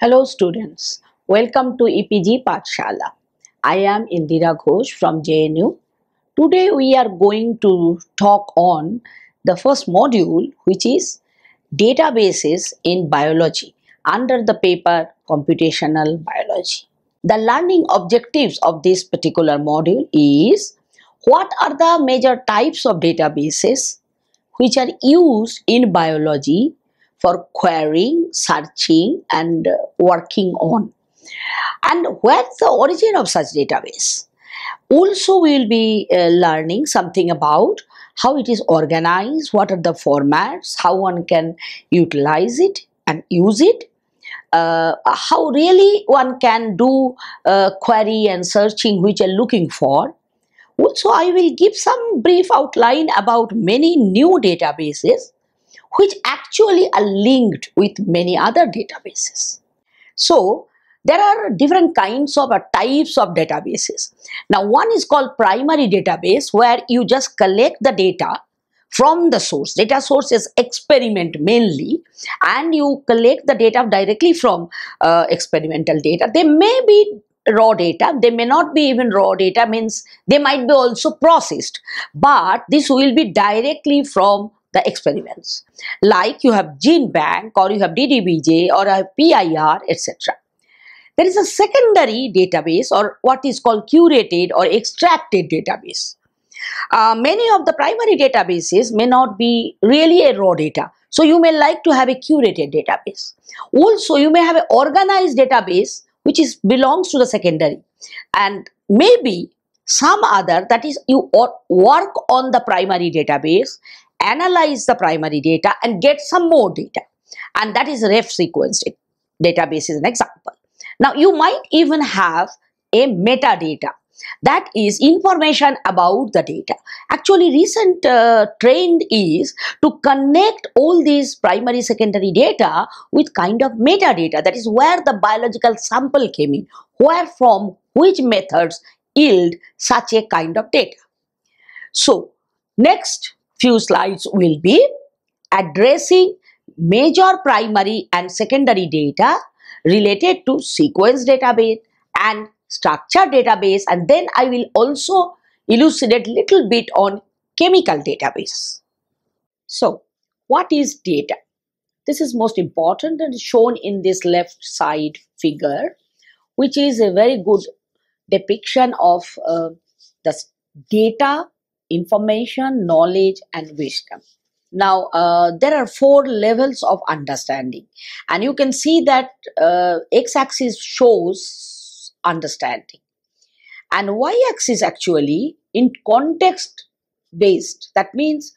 Hello students, welcome to EPG Patshala. I am Indira Ghosh from JNU. Today we are going to talk on the first module which is databases in biology under the paper computational biology. The learning objectives of this particular module is what are the major types of databases which are used in biology for querying, searching, and uh, working on. And where's the origin of such database? Also, we will be uh, learning something about how it is organized, what are the formats, how one can utilize it and use it, uh, how really one can do uh, query and searching which are looking for. Also, I will give some brief outline about many new databases which actually are linked with many other databases. So there are different kinds of uh, types of databases. Now one is called primary database where you just collect the data from the source. Data source is experiment mainly and you collect the data directly from uh, experimental data. They may be raw data they may not be even raw data means they might be also processed but this will be directly from the experiments. Like you have gene bank or you have DDBJ or a PIR, etc. There is a secondary database or what is called curated or extracted database. Uh, many of the primary databases may not be really a raw data. So you may like to have a curated database. Also, you may have an organized database which is belongs to the secondary and maybe some other that is you work on the primary database analyze the primary data and get some more data. And that is ref sequencing. Database is an example. Now, you might even have a metadata. That is information about the data. Actually, recent uh, trend is to connect all these primary, secondary data with kind of metadata. That is where the biological sample came in. Where from which methods yield such a kind of data. So, next few slides will be addressing major primary and secondary data related to sequence database and structure database and then I will also elucidate little bit on chemical database. So what is data? This is most important and shown in this left side figure which is a very good depiction of uh, the data information, knowledge, and wisdom. Now, uh, there are four levels of understanding, and you can see that uh, x axis shows understanding, and y axis actually in context based. That means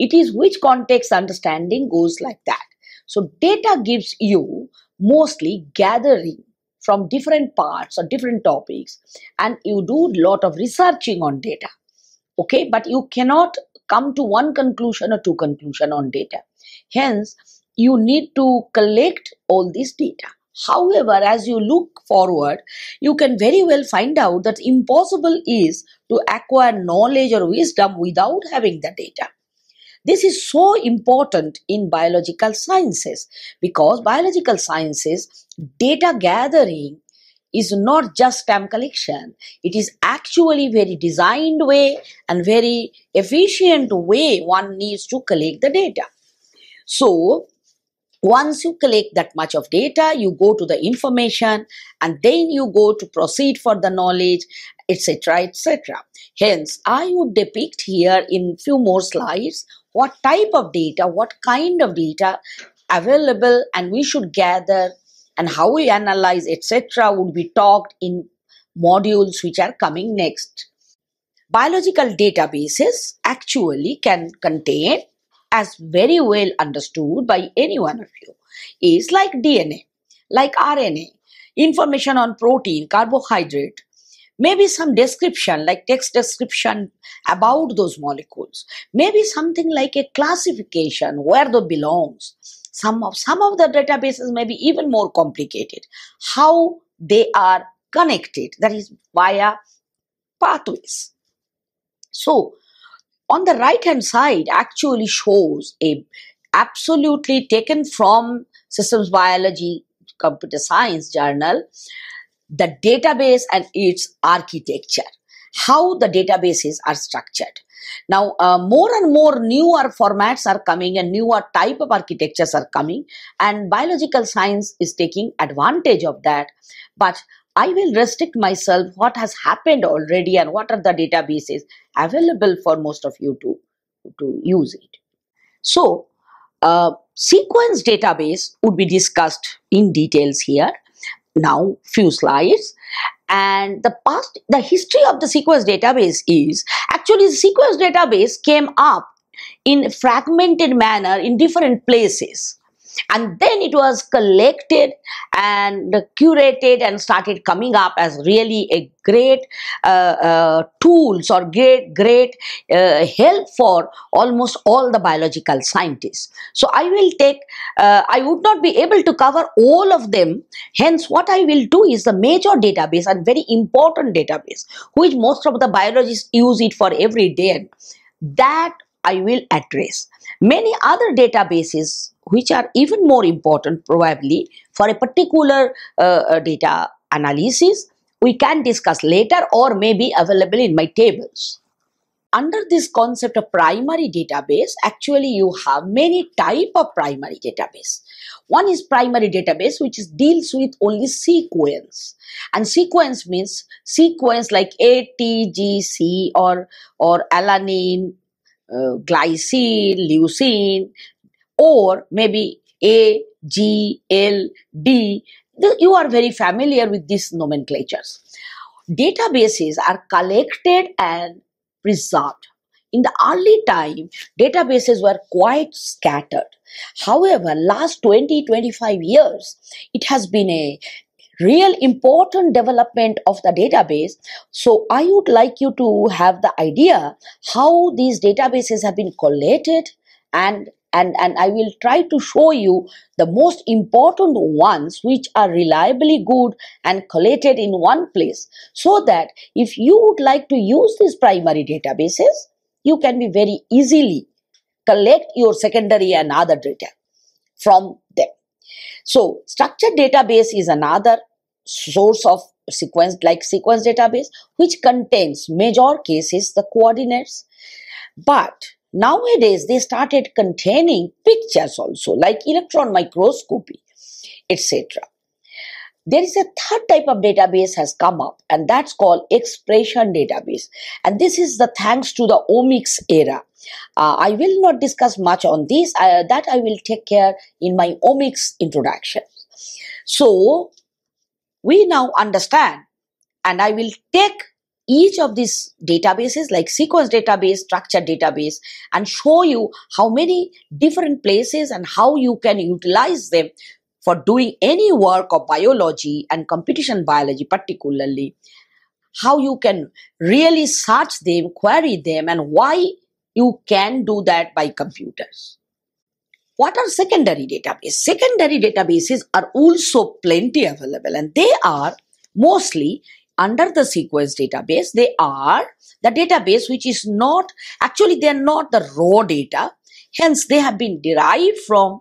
it is which context understanding goes like that. So, data gives you mostly gathering from different parts or different topics, and you do lot of researching on data okay but you cannot come to one conclusion or two conclusion on data hence you need to collect all this data however as you look forward you can very well find out that impossible is to acquire knowledge or wisdom without having the data this is so important in biological sciences because biological sciences data gathering is not just stamp collection. It is actually very designed way and very efficient way one needs to collect the data. So once you collect that much of data, you go to the information and then you go to proceed for the knowledge, etc., etc. Hence, I would depict here in few more slides what type of data, what kind of data available and we should gather and how we analyze, etc., would be talked in modules which are coming next. Biological databases actually can contain, as very well understood by any one of you, is like DNA, like RNA, information on protein, carbohydrate, maybe some description like text description about those molecules maybe something like a classification where they belongs some of, some of the databases may be even more complicated. How they are connected, that is via pathways. So, on the right hand side actually shows a absolutely taken from systems biology computer science journal the database and its architecture how the databases are structured now, uh, more and more newer formats are coming and newer type of architectures are coming and biological science is taking advantage of that. But I will restrict myself what has happened already and what are the databases available for most of you to, to use it. So, uh, sequence database would be discussed in details here now few slides and the past the history of the sequence database is actually the sequence database came up in fragmented manner in different places and then it was collected and curated and started coming up as really a great uh, uh, tools or great great uh, help for almost all the biological scientists so i will take uh, i would not be able to cover all of them hence what i will do is the major database and very important database which most of the biologists use it for every day that I will address. Many other databases which are even more important probably for a particular uh, uh, data analysis we can discuss later or may be available in my tables. Under this concept of primary database, actually you have many type of primary database. One is primary database which is deals with only sequence and sequence means sequence like ATGC or, or alanine, uh, glycine, leucine or maybe A, G, L, D. You are very familiar with these nomenclatures. Databases are collected and preserved. In the early time, databases were quite scattered. However, last 20 25 years, it has been a real important development of the database. So, I would like you to have the idea how these databases have been collated and and, and I will try to show you the most important ones which are reliably good and collated in one place so that if you would like to use these primary databases, you can be very easily collect your secondary and other data from them. So structured database is another source of sequence like sequence database which contains major cases the coordinates but Nowadays, they started containing pictures also, like electron microscopy, etc. There is a third type of database has come up, and that's called expression database. And this is the thanks to the omics era. Uh, I will not discuss much on this. Uh, that I will take care in my omics introduction. So, we now understand, and I will take each of these databases like sequence database, structured database and show you how many different places and how you can utilize them for doing any work of biology and competition biology particularly how you can really search them query them and why you can do that by computers what are secondary databases secondary databases are also plenty available and they are mostly under the sequence database, they are the database which is not, actually they are not the raw data. Hence, they have been derived from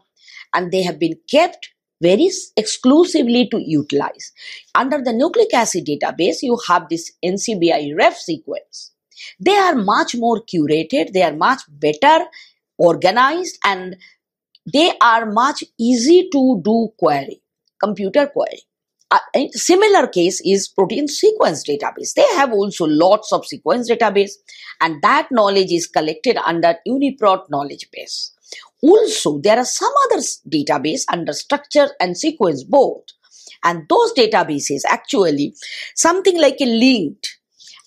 and they have been kept very exclusively to utilize. Under the nucleic acid database, you have this NCBI ref sequence. They are much more curated, they are much better organized, and they are much easy to do query, computer query. A uh, similar case is protein sequence database. They have also lots of sequence database and that knowledge is collected under UniProt knowledge base. Also, there are some other database under structure and sequence both. And those databases actually something like a linked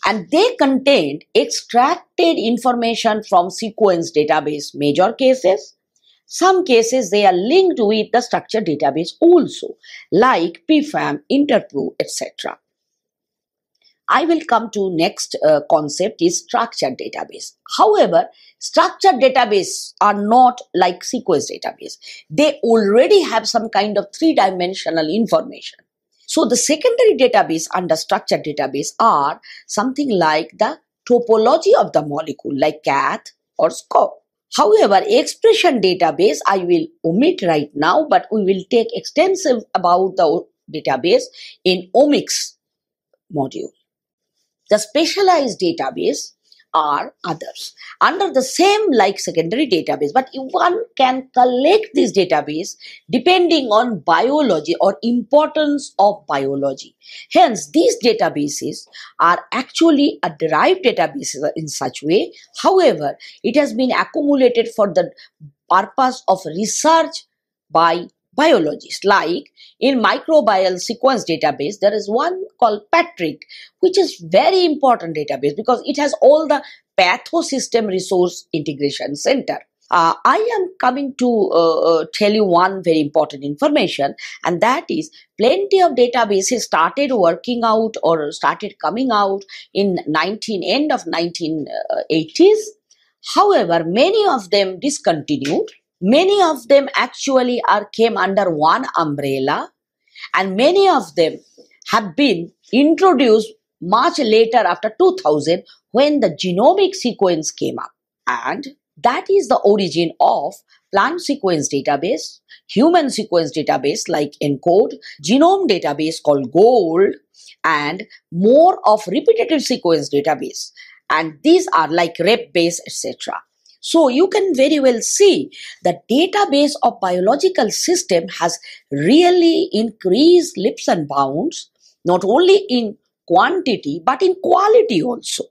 and they contained extracted information from sequence database major cases some cases they are linked with the structure database also, like PFAM, Interpro, etc. I will come to next uh, concept is structured database. However, structured database are not like sequence database. They already have some kind of three-dimensional information. So the secondary database under structured database are something like the topology of the molecule like cat or SCOP. However, expression database I will omit right now, but we will take extensive about the database in omics module. The specialized database are others under the same like secondary database. But one can collect this database depending on biology or importance of biology. Hence, these databases are actually a derived database in such way. However, it has been accumulated for the purpose of research by Biologists Like in microbial sequence database, there is one called Patrick, which is very important database because it has all the pathosystem resource integration center. Uh, I am coming to uh, uh tell you one very important information, and that is plenty of databases started working out or started coming out in 19 end of 1980s. Uh, However, many of them discontinued Many of them actually are came under one umbrella and many of them have been introduced much later after 2000 when the genomic sequence came up and that is the origin of plant sequence database human sequence database like encode genome database called gold and more of repetitive sequence database and these are like rep base etc so you can very well see the database of biological system has really increased leaps and bounds, not only in quantity but in quality also.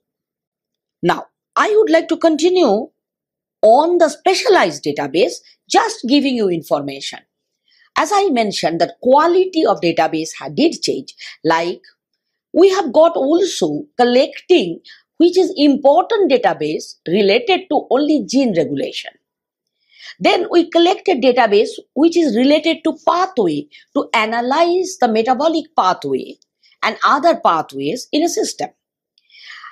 Now, I would like to continue on the specialized database, just giving you information. As I mentioned, that quality of database did change. Like we have got also collecting which is important database related to only gene regulation. Then we collect a database which is related to pathway to analyze the metabolic pathway and other pathways in a system.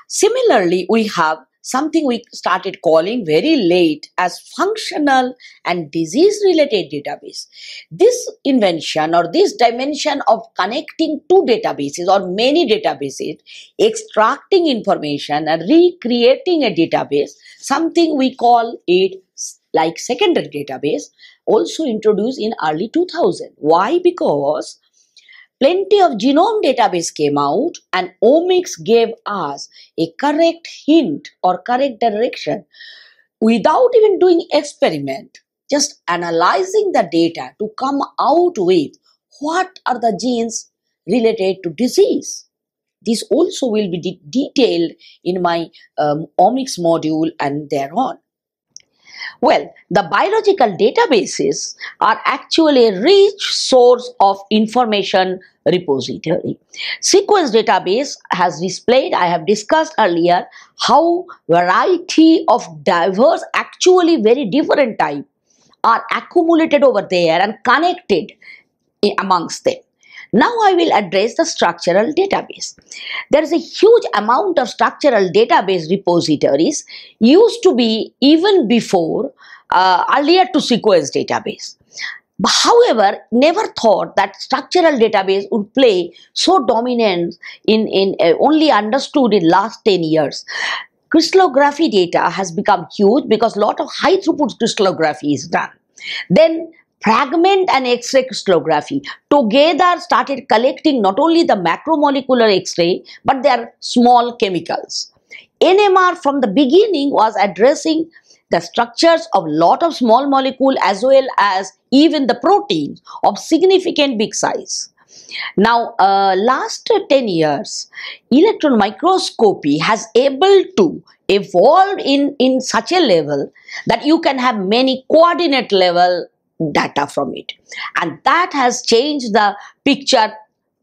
Similarly, we have something we started calling very late as functional and disease related database. This invention or this dimension of connecting two databases or many databases, extracting information and recreating a database, something we call it like secondary database also introduced in early 2000 why because Plenty of genome database came out and omics gave us a correct hint or correct direction without even doing experiment, just analyzing the data to come out with what are the genes related to disease. This also will be de detailed in my um, omics module and thereon. Well, the biological databases are actually a rich source of information repository. Sequence database has displayed, I have discussed earlier, how variety of diverse, actually very different type are accumulated over there and connected amongst them. Now I will address the structural database. There is a huge amount of structural database repositories used to be even before uh, earlier to sequence database. However, never thought that structural database would play so dominant in, in uh, only understood in last 10 years crystallography data has become huge because a lot of high throughput crystallography is done. Then fragment and X-ray crystallography together started collecting not only the macromolecular X-ray but their small chemicals. NMR from the beginning was addressing the structures of lot of small molecule as well as even the proteins of significant big size. Now, uh, last 10 years, electron microscopy has able to evolve in, in such a level that you can have many coordinate level data from it. And that has changed the picture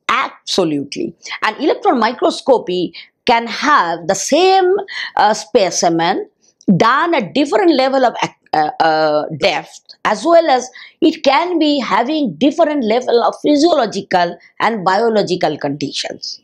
absolutely. And electron microscopy can have the same uh, specimen done at different level of uh, uh, depth as well as it can be having different level of physiological and biological conditions.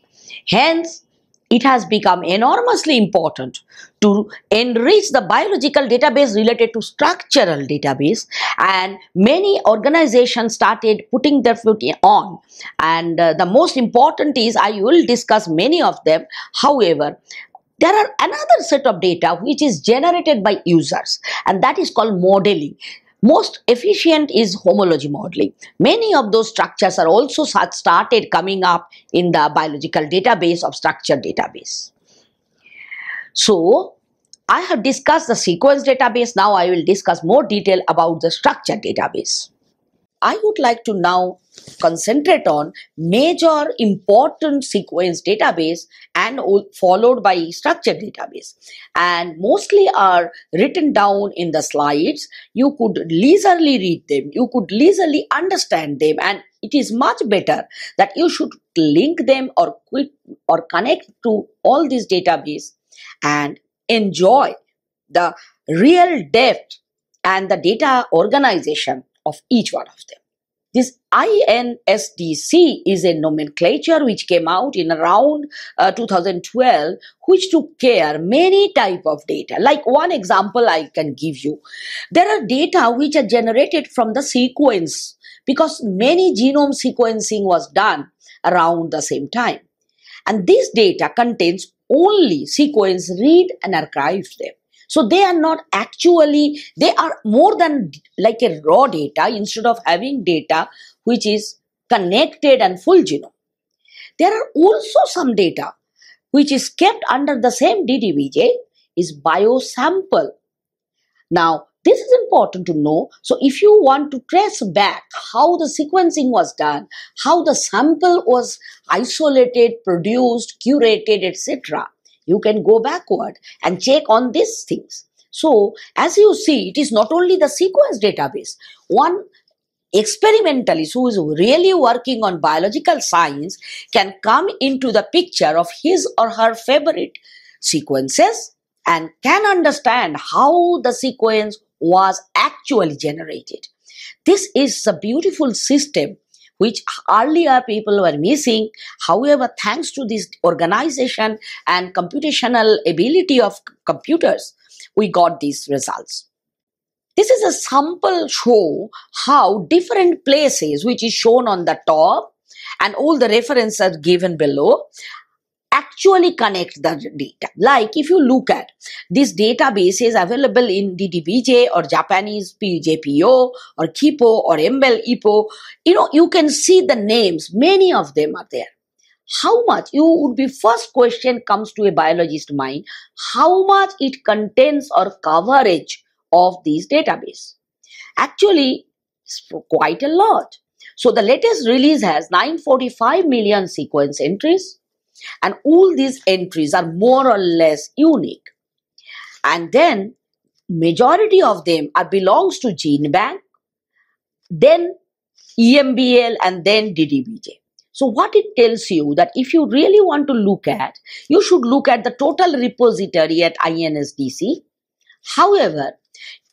Hence, it has become enormously important to enrich the biological database related to structural database and many organizations started putting their foot on and uh, the most important is I will discuss many of them however there are another set of data which is generated by users and that is called modeling most efficient is homology modeling. Many of those structures are also started coming up in the biological database of structure database. So, I have discussed the sequence database. Now I will discuss more detail about the structure database. I would like to now concentrate on major important sequence database and followed by structure database and mostly are written down in the slides you could leisurely read them you could leisurely understand them and it is much better that you should link them or quick or connect to all these database and enjoy the real depth and the data organization of each one of them this INSDC is a nomenclature which came out in around uh, 2012, which took care many type of data. Like one example I can give you. There are data which are generated from the sequence because many genome sequencing was done around the same time. And this data contains only sequence read and archive them. So they are not actually, they are more than like a raw data instead of having data which is connected and full genome. There are also some data which is kept under the same DDBJ is biosample. Now, this is important to know. So, if you want to trace back how the sequencing was done, how the sample was isolated, produced, curated, etc., you can go backward and check on these things. So, as you see, it is not only the sequence database. One experimentalist who is really working on biological science can come into the picture of his or her favorite sequences and can understand how the sequence was actually generated. This is a beautiful system which earlier people were missing. However, thanks to this organization and computational ability of computers, we got these results. This is a sample show how different places, which is shown on the top, and all the references are given below, actually connect the data. Like if you look at this database is available in DDBJ or Japanese PJPO or Kipo or MBEL IPO, you know, you can see the names, many of them are there. How much you would be first question comes to a biologist mind, how much it contains or coverage of these database. Actually, it's quite a lot. So the latest release has 945 million sequence entries, and all these entries are more or less unique. And then majority of them are belongs to Gene Bank, then EMBL and then DDBJ. So what it tells you that if you really want to look at, you should look at the total repository at INSDC. However,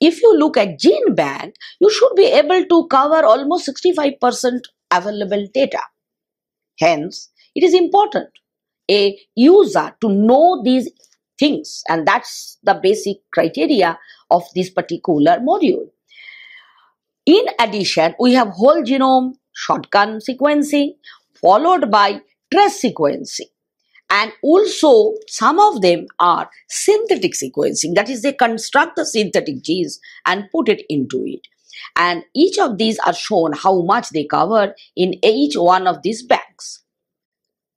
if you look at gene bank, you should be able to cover almost 65% available data. Hence, it is important a user to know these things and that's the basic criteria of this particular module. In addition, we have whole genome shotgun sequencing followed by trace sequencing and also some of them are synthetic sequencing that is they construct the synthetic genes and put it into it and each of these are shown how much they cover in each one of these bags.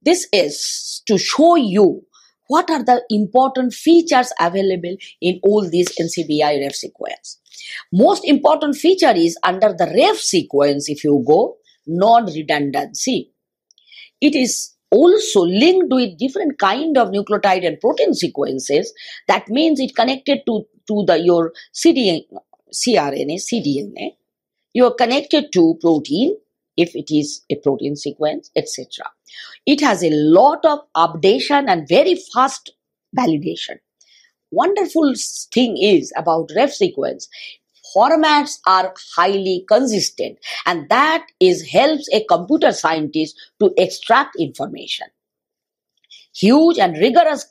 This is to show you what are the important features available in all these NCBI ref sequence. Most important feature is under the ref sequence if you go non-redundancy. It is also linked with different kind of nucleotide and protein sequences. That means it connected to, to the your CD, cRNA, cDNA. You are connected to protein if it is a protein sequence, etc. It has a lot of updation and very fast validation. Wonderful thing is about ref sequence formats are highly consistent and that is helps a computer scientist to extract information huge and rigorous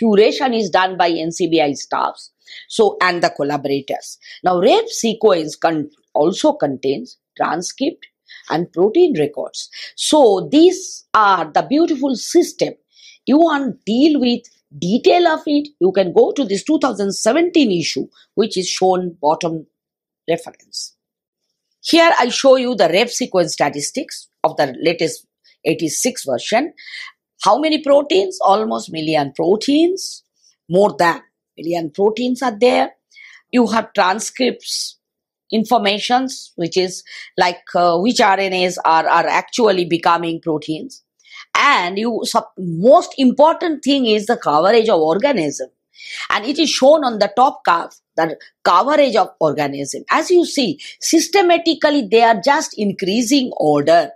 curation is done by ncbi staffs so and the collaborators now ref sequence con- also contains transcript and protein records. So these are the beautiful system. You want deal with detail of it, you can go to this 2017 issue which is shown bottom reference. Here I show you the rep sequence statistics of the latest 86 version. How many proteins? Almost million proteins. More than million proteins are there. You have transcripts informations, which is like uh, which RNAs are, are actually becoming proteins. And you, sub, most important thing is the coverage of organism. And it is shown on the top curve, the coverage of organism. As you see, systematically they are just increasing order.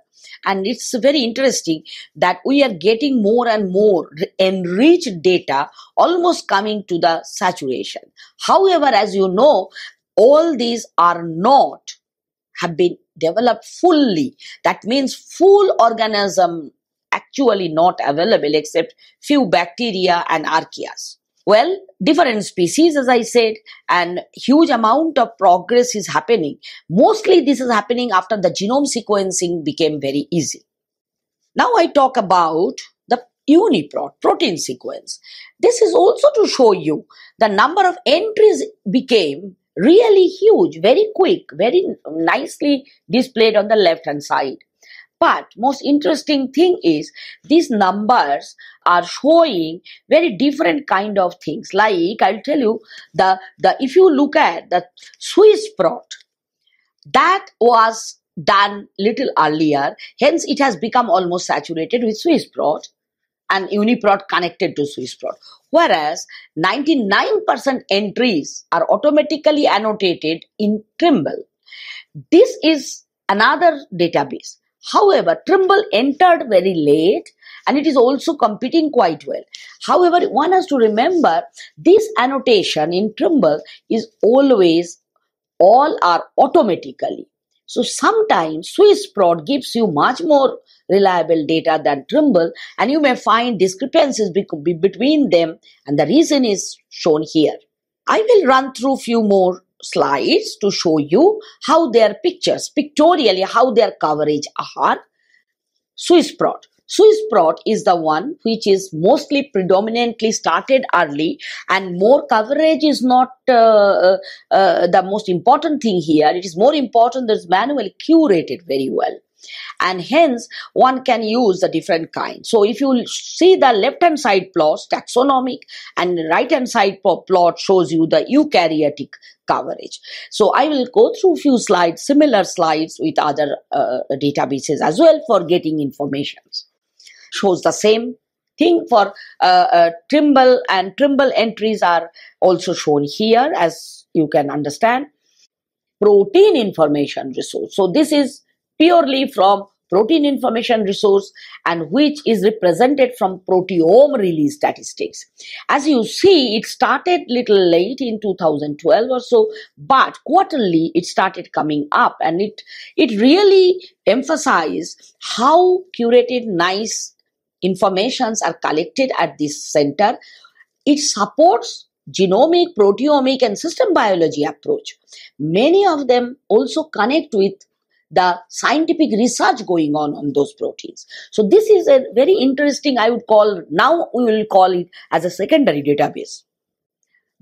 And it's very interesting that we are getting more and more enriched data, almost coming to the saturation. However, as you know, all these are not have been developed fully. That means full organism actually not available except few bacteria and archaeas. Well, different species, as I said, and huge amount of progress is happening. Mostly this is happening after the genome sequencing became very easy. Now I talk about the UniProt, protein sequence. This is also to show you the number of entries became really huge, very quick, very nicely displayed on the left hand side. But most interesting thing is these numbers are showing very different kind of things. Like I'll tell you the, the if you look at the Swiss plot, that was done little earlier, hence it has become almost saturated with Swiss plot and UniProt connected to SwissProt. Whereas 99% entries are automatically annotated in Trimble. This is another database. However, Trimble entered very late and it is also competing quite well. However, one has to remember this annotation in Trimble is always all are automatically. So sometimes Swiss gives you much more reliable data than Trimble, and you may find discrepancies be- between them, and the reason is shown here. I will run through few more slides to show you how their pictures, pictorially, how their coverage are. Swiss Swissprot is the one which is mostly predominantly started early and more coverage is not uh, uh, uh, the most important thing here. It is more important that it's manually curated very well and hence one can use the different kinds. So if you see the left hand side plot taxonomic and right hand side plot shows you the eukaryotic coverage. So I will go through few slides, similar slides with other uh, databases as well for getting informations shows the same thing for uh, uh, Trimble and Trimble entries are also shown here as you can understand. Protein information resource. So this is purely from protein information resource and which is represented from proteome release statistics. As you see, it started little late in 2012 or so, but quarterly it started coming up and it, it really emphasized how curated, nice informations are collected at this center. It supports genomic, proteomic, and system biology approach. Many of them also connect with the scientific research going on on those proteins. So this is a very interesting, I would call, now we will call it as a secondary database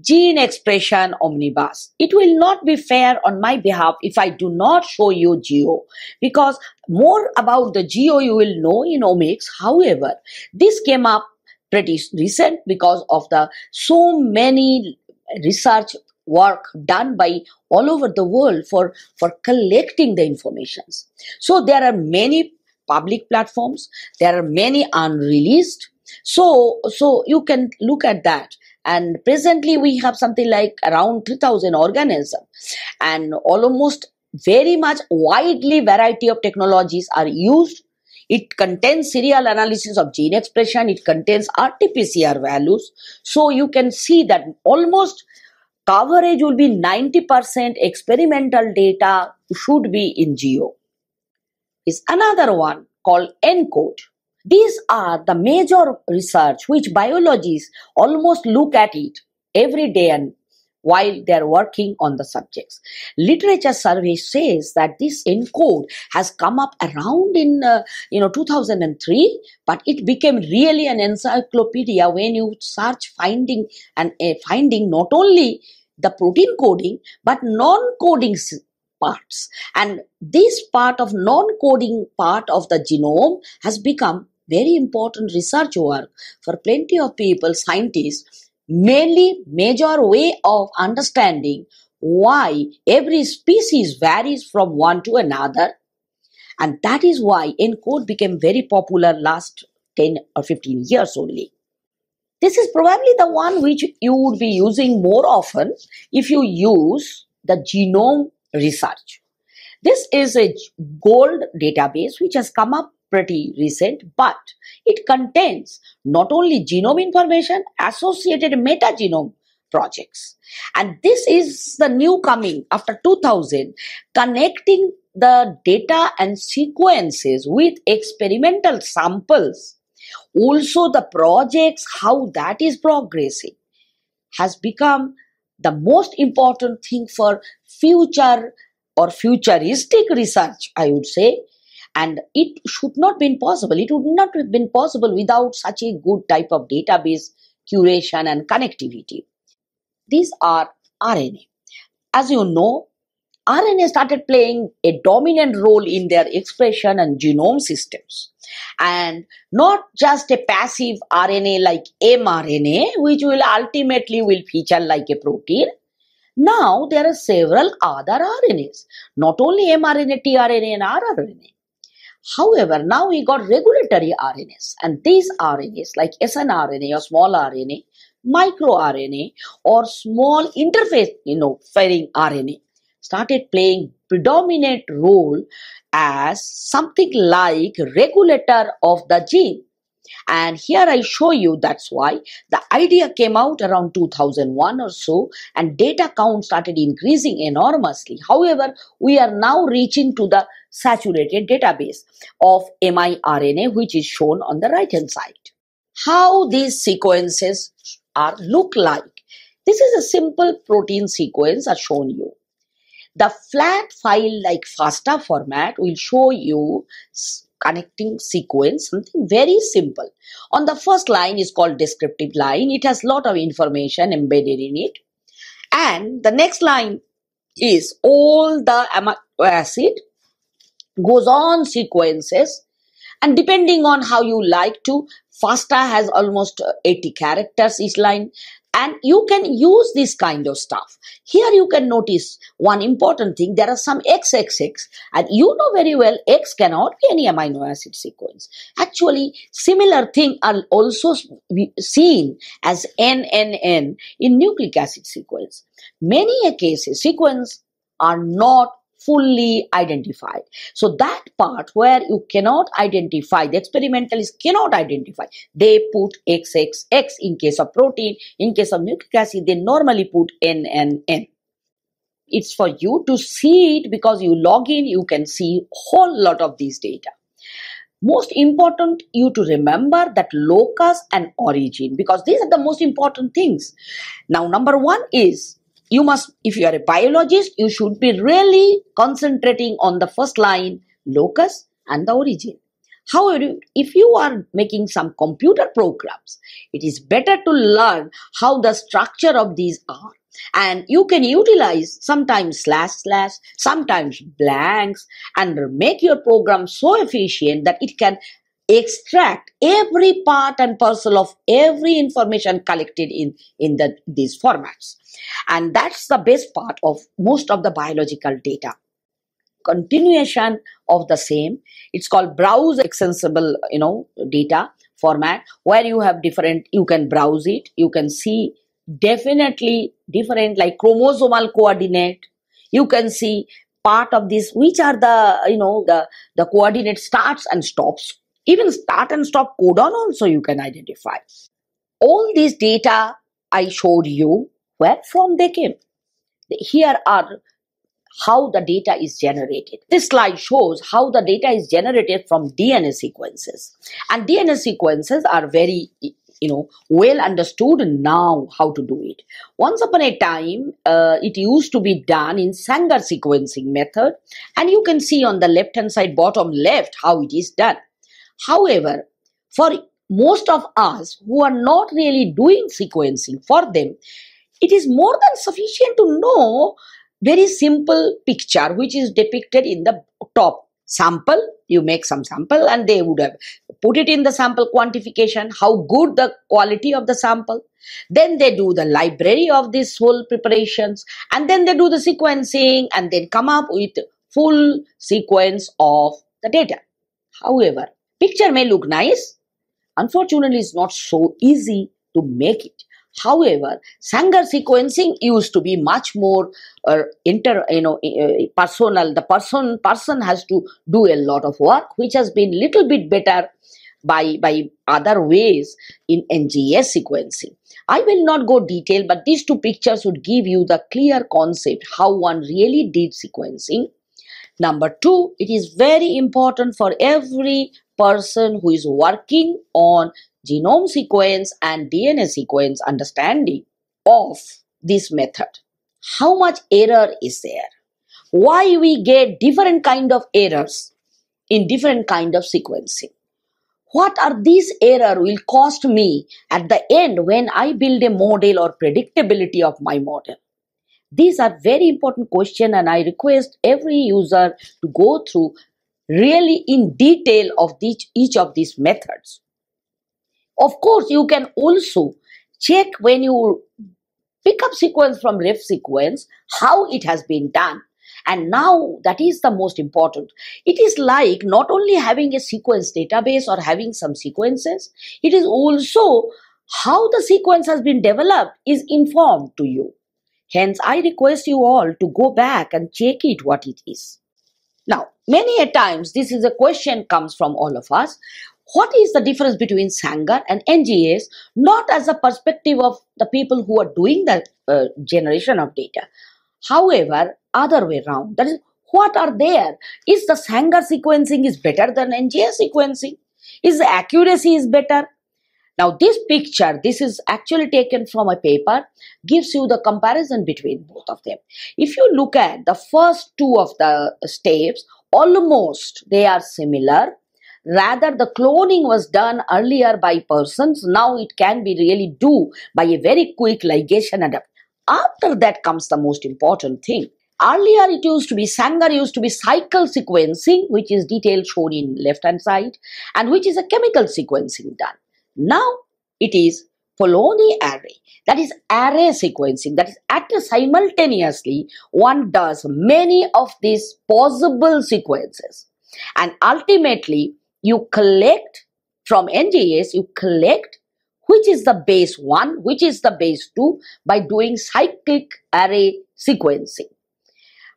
gene expression omnibus. It will not be fair on my behalf if I do not show you geo because more about the geo you will know in omics. However, this came up pretty recent because of the so many research work done by all over the world for, for collecting the informations. So there are many public platforms. There are many unreleased. So, so you can look at that and presently we have something like around 3000 organisms and almost very much widely variety of technologies are used it contains serial analysis of gene expression it contains rt-pcr values so you can see that almost coverage will be 90% experimental data should be in geo is another one called encode these are the major research which biologists almost look at it every day and while they are working on the subjects. Literature survey says that this encode has come up around in uh, you know 2003, but it became really an encyclopedia when you search finding and uh, finding not only the protein coding but non-coding parts. And this part of non-coding part of the genome has become very important research work for plenty of people, scientists, mainly major way of understanding why every species varies from one to another. And that is why ENCODE became very popular last 10 or 15 years only. This is probably the one which you would be using more often if you use the genome research. This is a gold database which has come up pretty recent, but it contains not only genome information, associated metagenome projects. And this is the new coming after 2000, connecting the data and sequences with experimental samples. Also, the projects, how that is progressing, has become the most important thing for future or futuristic research, I would say. And it should not been possible. It would not have been possible without such a good type of database curation and connectivity. These are RNA. As you know, RNA started playing a dominant role in their expression and genome systems. And not just a passive RNA like mRNA, which will ultimately will feature like a protein, now there are several other RNAs, not only mRNA, tRNA and rRNA. However, now we got regulatory RNAs and these RNAs like snRNA or small RNA, microRNA or small interface, you know, fairing RNA started playing predominant role as something like regulator of the gene and here i show you that's why the idea came out around 2001 or so and data count started increasing enormously however we are now reaching to the saturated database of mirna which is shown on the right hand side how these sequences are look like this is a simple protein sequence I shown you the flat file like FASTA format will show you connecting sequence something very simple on the first line is called descriptive line it has lot of information embedded in it and the next line is all the amino acid goes on sequences and depending on how you like to FASTA has almost 80 characters each line and you can use this kind of stuff here you can notice one important thing there are some xxx and you know very well x cannot be any amino acid sequence actually similar thing are also seen as nnn in nucleic acid sequence many a case, sequence are not fully identified. So that part where you cannot identify, the experimentalists cannot identify, they put XXX in case of protein, in case of nucleic acid, they normally put NNN. It's for you to see it because you log in, you can see whole lot of these data most important you to remember that locus and origin because these are the most important things now number one is you must, if you are a biologist, you should be really concentrating on the first line, locus, and the origin. However, if you are making some computer programs, it is better to learn how the structure of these are. And you can utilize sometimes slash slash, sometimes blanks, and make your program so efficient that it can extract every part and parcel of every information collected in in the these formats and that's the best part of most of the biological data continuation of the same it's called browse extensible you know data format where you have different you can browse it you can see definitely different like chromosomal coordinate you can see part of this which are the you know the the coordinate starts and stops even start and stop codon also you can identify. All these data I showed you, where from they came. Here are how the data is generated. This slide shows how the data is generated from DNA sequences. And DNA sequences are very you know well understood now how to do it once upon a time uh, it used to be done in sanger sequencing method and you can see on the left hand side bottom left how it is done However, for most of us who are not really doing sequencing, for them, it is more than sufficient to know very simple picture which is depicted in the top sample you make some sample and they would have put it in the sample quantification how good the quality of the sample then they do the library of this whole preparations and then they do the sequencing and then come up with full sequence of the data however Picture may look nice. Unfortunately, it's not so easy to make it. However, Sanger sequencing used to be much more uh, inter, you know, uh, personal. The person person has to do a lot of work, which has been little bit better by by other ways in NGS sequencing. I will not go detail, but these two pictures would give you the clear concept how one really did sequencing. Number two, it is very important for every person who is working on genome sequence and DNA sequence understanding of this method. How much error is there? Why we get different kind of errors in different kind of sequencing? What are these error will cost me at the end when I build a model or predictability of my model? These are very important question and I request every user to go through really in detail of each, each of these methods. Of course, you can also check when you pick up sequence from ref sequence how it has been done. And now that is the most important. It is like not only having a sequence database or having some sequences, it is also how the sequence has been developed is informed to you. Hence, I request you all to go back and check it what it is. Now, Many a times, this is a question comes from all of us. What is the difference between Sangar and NGAs? Not as a perspective of the people who are doing the uh, generation of data. However, other way around, that is, what are there? Is the Sanger sequencing is better than NGS sequencing? Is the accuracy is better? Now this picture, this is actually taken from a paper, gives you the comparison between both of them. If you look at the first two of the steps, almost they are similar rather the cloning was done earlier by persons now it can be really do by a very quick ligation And after that comes the most important thing earlier it used to be sanger used to be cycle sequencing which is detail shown in left hand side and which is a chemical sequencing done now it is Polony array. That is array sequencing. That is at simultaneously one does many of these possible sequences. And ultimately you collect from NGS, you collect which is the base 1, which is the base 2 by doing cyclic array sequencing.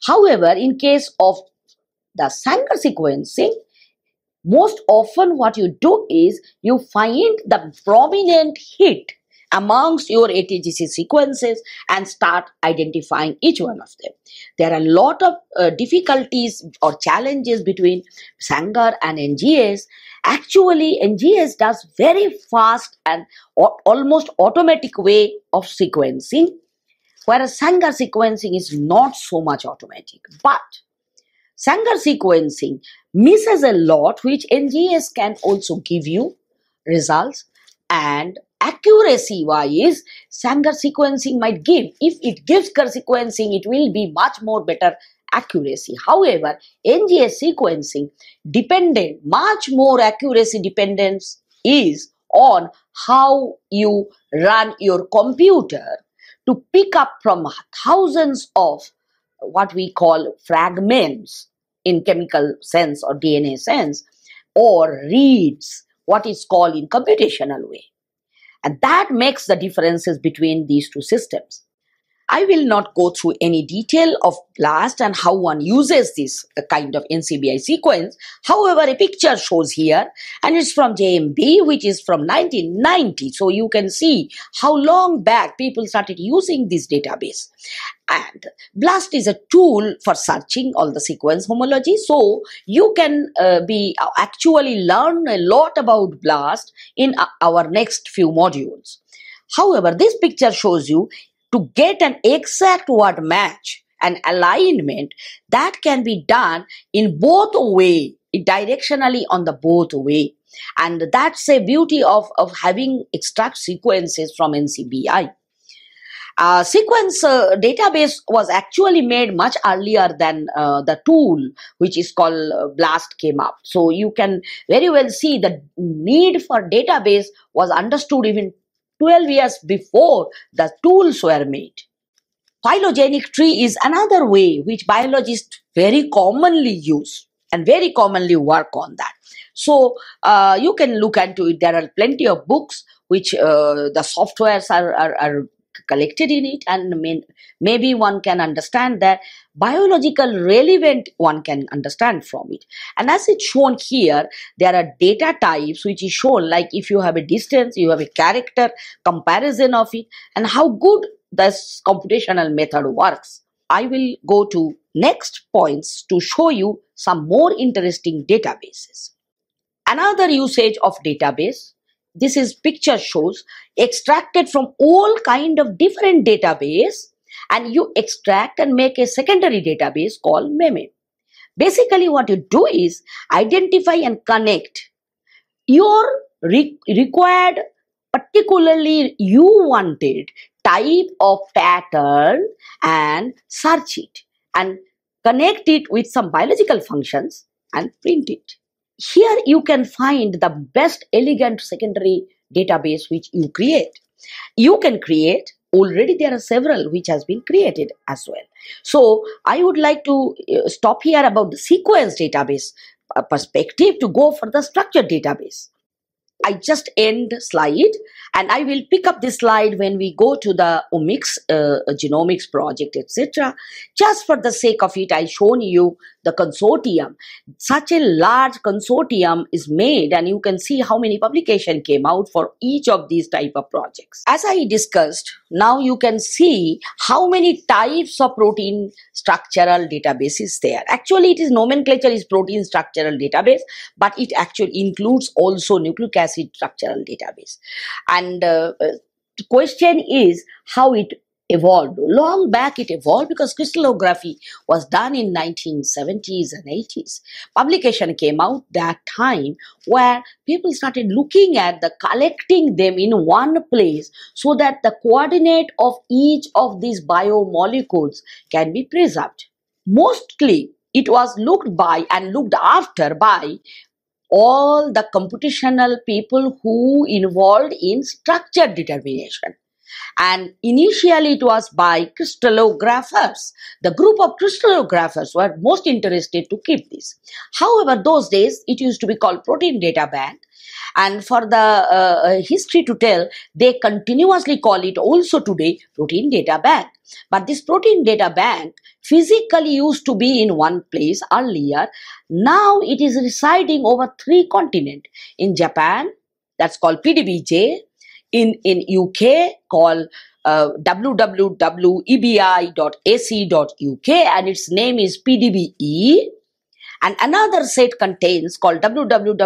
However, in case of the Sanger sequencing, most often what you do is you find the prominent hit amongst your ATGC sequences and start identifying each one of them. There are a lot of uh, difficulties or challenges between Sanger and NGS. Actually, NGS does very fast and almost automatic way of sequencing, whereas Sanger sequencing is not so much automatic. But Sanger sequencing misses a lot, which NGS can also give you results and accuracy wise Sanger sequencing might give. If it gives Kerr sequencing, it will be much more better accuracy. However, NGS sequencing dependent, much more accuracy dependence is on how you run your computer to pick up from thousands of what we call fragments in chemical sense or DNA sense, or reads what is called in computational way. And that makes the differences between these two systems. I will not go through any detail of BLAST and how one uses this kind of NCBI sequence. However, a picture shows here and it's from JMB, which is from 1990. So you can see how long back people started using this database. And BLAST is a tool for searching all the sequence homology. So you can uh, be uh, actually learn a lot about BLAST in uh, our next few modules. However, this picture shows you to get an exact word match and alignment that can be done in both way directionally on the both way and that's a beauty of, of having extract sequences from ncbi uh, sequence uh, database was actually made much earlier than uh, the tool which is called uh, blast came up so you can very well see the need for database was understood even 12 years before the tools were made. Phylogenic tree is another way which biologists very commonly use and very commonly work on that. So uh, you can look into it. There are plenty of books which uh, the softwares are, are, are collected in it and may, maybe one can understand that biological relevant one can understand from it. And as it's shown here, there are data types which is shown like if you have a distance, you have a character, comparison of it and how good this computational method works. I will go to next points to show you some more interesting databases. Another usage of database this is picture shows extracted from all kind of different database and you extract and make a secondary database called meme. Basically, what you do is identify and connect your re required, particularly you wanted type of pattern and search it and connect it with some biological functions and print it. Here you can find the best elegant secondary database which you create. You can create already there are several which has been created as well so i would like to uh, stop here about the sequence database uh, perspective to go for the structured database I just end slide and I will pick up this slide when we go to the omics, uh, genomics project, etc. Just for the sake of it, i shown you the consortium. Such a large consortium is made and you can see how many publication came out for each of these type of projects. As I discussed, now you can see how many types of protein structural databases there. Actually, it is nomenclature is protein structural database, but it actually includes also nucleic acid acid structural database. And uh, the uh, question is how it evolved. Long back it evolved because crystallography was done in 1970s and 80s. Publication came out that time where people started looking at the collecting them in one place so that the coordinate of each of these biomolecules can be preserved. Mostly it was looked by and looked after by all the computational people who involved in structure determination. And initially it was by crystallographers. The group of crystallographers were most interested to keep this. However, those days it used to be called protein data bank and for the uh, uh, history to tell they continuously call it also today protein data bank but this protein data bank physically used to be in one place earlier now it is residing over three continents in japan that's called pdbj in in uk called uh, www.ebi.ac.uk and its name is pdbe and another set contains called www.rcsb.org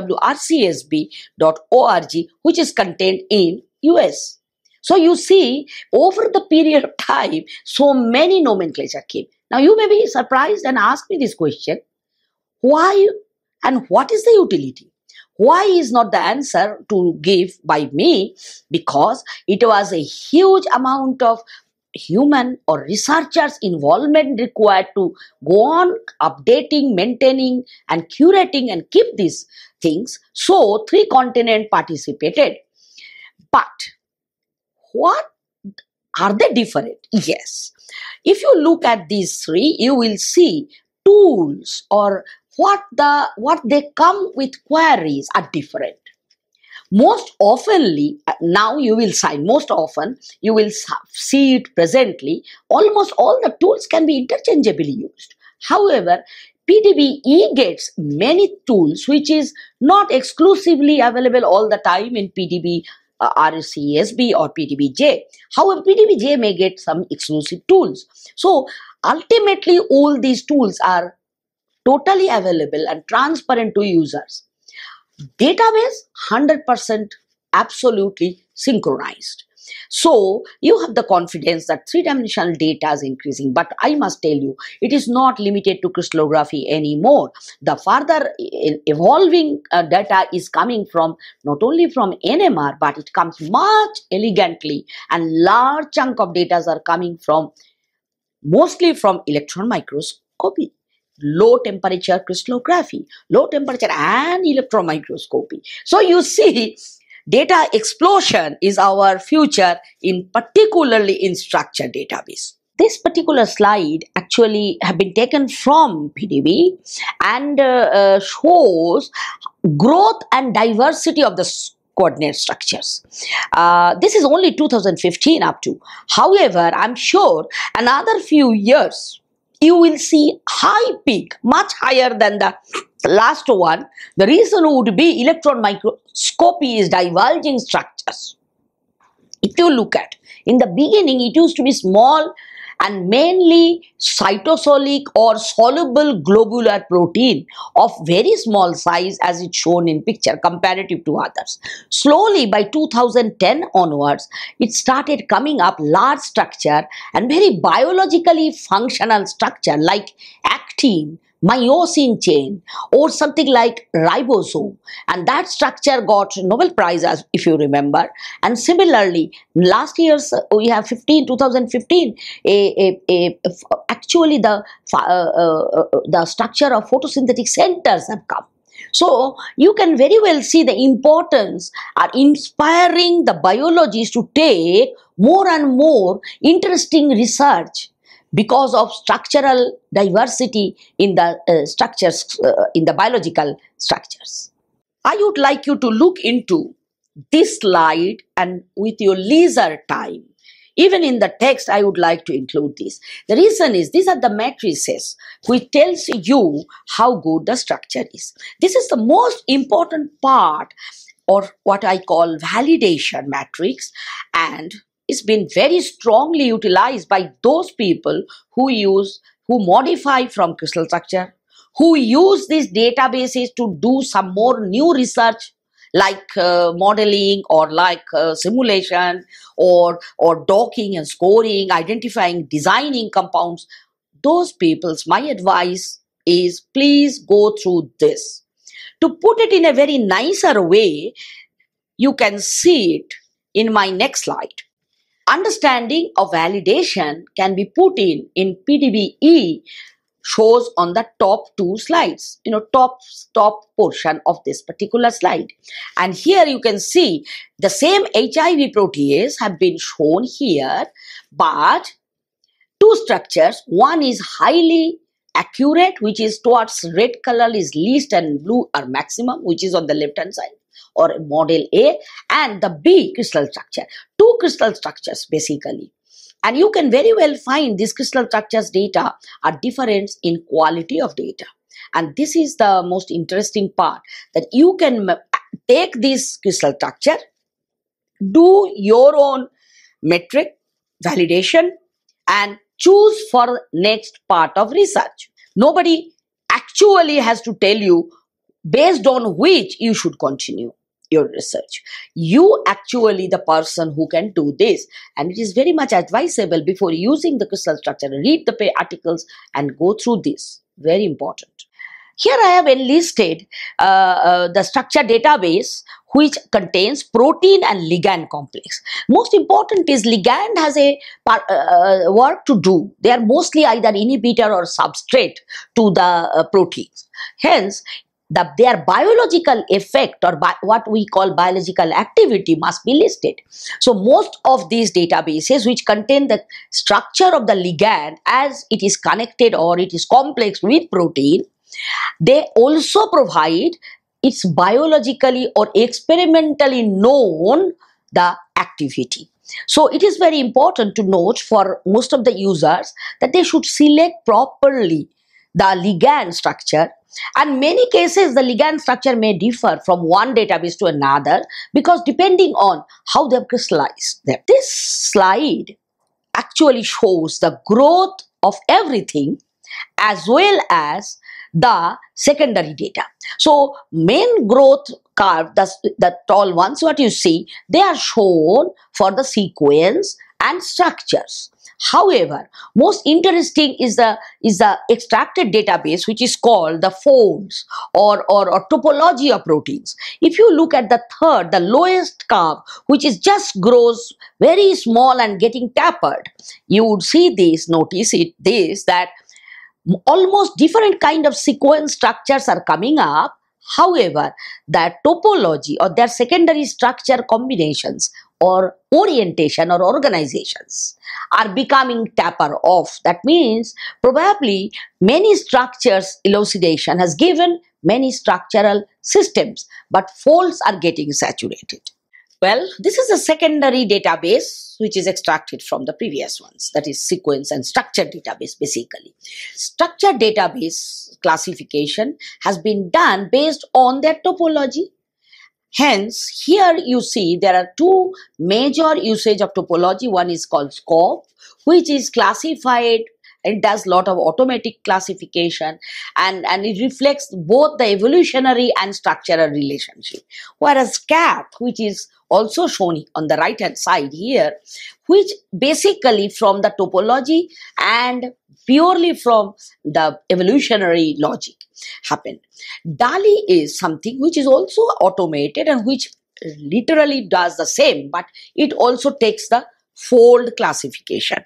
which is contained in US. So you see over the period of time so many nomenclature came. Now you may be surprised and ask me this question why and what is the utility? Why is not the answer to give by me? Because it was a huge amount of human or researchers involvement required to go on updating maintaining and curating and keep these things so three continent participated but what are they different yes if you look at these three you will see tools or what the what they come with queries are different most oftenly, uh, now you will sign, most often you will see it presently, almost all the tools can be interchangeably used. However, PDB-E gets many tools which is not exclusively available all the time in PDB uh, RCSB or PDBJ. However, PDBJ may get some exclusive tools. So ultimately all these tools are totally available and transparent to users database 100% absolutely synchronized. So you have the confidence that three-dimensional data is increasing. But I must tell you, it is not limited to crystallography anymore. The further evolving uh, data is coming from not only from NMR, but it comes much elegantly and large chunk of data are coming from mostly from electron microscopy low temperature crystallography, low temperature and electron microscopy. So you see, data explosion is our future in particularly in structure database. This particular slide actually have been taken from PDB and uh, uh, shows growth and diversity of the coordinate structures. Uh, this is only 2015 up to. However, I'm sure another few years you will see high peak, much higher than the last one. The reason would be electron microscopy is divulging structures. If you look at, in the beginning, it used to be small and mainly cytosolic or soluble globular protein of very small size as it's shown in picture comparative to others. Slowly by 2010 onwards, it started coming up large structure and very biologically functional structure like actin Myosin chain or something like ribosome and that structure got Nobel Prize as if you remember and similarly last year's uh, we have 15 2015 a, a, a actually the uh, uh, uh, the structure of photosynthetic centers have come so you can very well see the importance are inspiring the biologists to take more and more interesting research because of structural diversity in the uh, structures, uh, in the biological structures. I would like you to look into this slide and with your leisure time. Even in the text, I would like to include this. The reason is these are the matrices which tells you how good the structure is. This is the most important part or what I call validation matrix and it's been very strongly utilized by those people who use, who modify from crystal structure, who use these databases to do some more new research like uh, modeling or like uh, simulation or or docking and scoring identifying designing compounds those people's my advice is please go through this to put it in a very nicer way you can see it in my next slide understanding of validation can be put in in PDBE shows on the top two slides, you know, top, top portion of this particular slide. And here you can see the same HIV protease have been shown here, but two structures, one is highly accurate, which is towards red color is least and blue are maximum, which is on the left hand side or model A and the B crystal structure. Two crystal structures basically. And you can very well find these crystal structures data are different in quality of data. And this is the most interesting part that you can take this crystal structure, do your own metric validation and choose for next part of research. Nobody actually has to tell you based on which you should continue your research. You actually the person who can do this. And it is very much advisable before using the crystal structure, read the articles and go through this. Very important. Here I have enlisted uh, uh, the structure database which contains protein and ligand complex. Most important is ligand has a uh, uh, work to do. They are mostly either inhibitor or substrate to the uh, proteins. Hence, the, their biological effect or bi what we call biological activity must be listed. So most of these databases which contain the structure of the ligand as it is connected or it is complex with protein, they also provide its biologically or experimentally known the activity. So it is very important to note for most of the users that they should select properly the ligand structure and many cases the ligand structure may differ from one database to another because depending on how they've crystallized them. This slide actually shows the growth of everything as well as the secondary data. So main growth curve, the, the tall ones what you see, they are shown for the sequence and structures. However, most interesting is the is the extracted database which is called the folds or, or, or topology of proteins. If you look at the third, the lowest curve, which is just grows very small and getting tapered, you would see this, notice it this that almost different kind of sequence structures are coming up However, their topology or their secondary structure combinations or orientation or organizations are becoming taper off. That means probably many structures elucidation has given many structural systems, but faults are getting saturated. Well, this is a secondary database which is extracted from the previous ones, that is sequence and structure database basically. Structure database classification has been done based on their topology Hence, here you see there are two major usage of topology. One is called scope, which is classified and does a lot of automatic classification and, and it reflects both the evolutionary and structural relationship. Whereas CAP, which is also shown on the right hand side here, which basically from the topology and purely from the evolutionary logic happened. DALI is something which is also automated and which literally does the same, but it also takes the fold classification.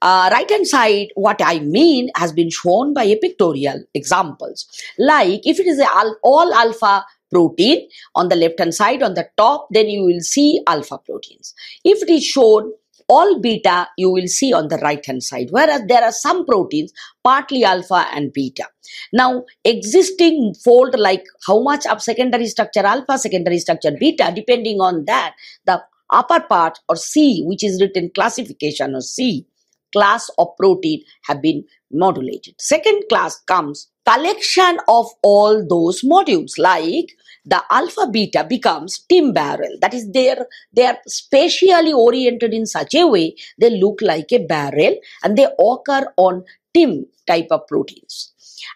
Uh, right hand side, what I mean has been shown by a pictorial examples. Like if it is al all alpha protein on the left hand side on the top, then you will see alpha proteins. If it is shown all beta you will see on the right hand side, whereas there are some proteins partly alpha and beta. Now, existing fold like how much of secondary structure alpha, secondary structure beta, depending on that, the upper part or C, which is written classification or C, class of protein have been modulated. Second class comes collection of all those modules like the alpha beta becomes barrel. That is, they're, they are spatially oriented in such a way they look like a barrel and they occur on tim type of proteins.